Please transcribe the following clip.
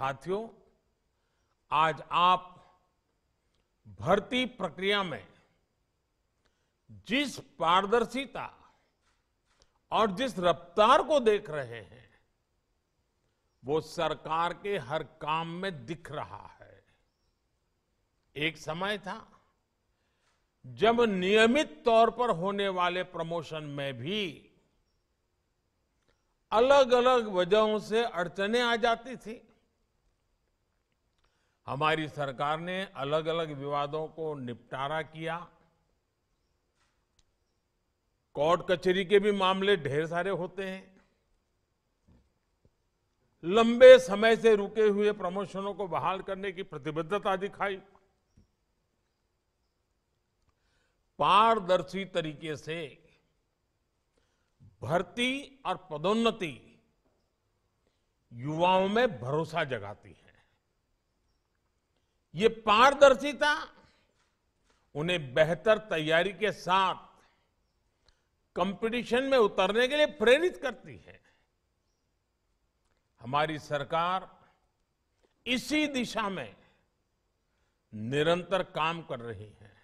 साथियों आज आप भर्ती प्रक्रिया में जिस पारदर्शिता और जिस रफ्तार को देख रहे हैं वो सरकार के हर काम में दिख रहा है एक समय था जब नियमित तौर पर होने वाले प्रमोशन में भी अलग अलग वजहों से अड़चने आ जाती थी हमारी सरकार ने अलग अलग विवादों को निपटारा किया कोर्ट कचहरी के भी मामले ढेर सारे होते हैं लंबे समय से रुके हुए प्रमोशनों को बहाल करने की प्रतिबद्धता दिखाई पारदर्शी तरीके से भर्ती और पदोन्नति युवाओं में भरोसा जगाती है ये पारदर्शिता उन्हें बेहतर तैयारी के साथ कंपटीशन में उतरने के लिए प्रेरित करती है हमारी सरकार इसी दिशा में निरंतर काम कर रही है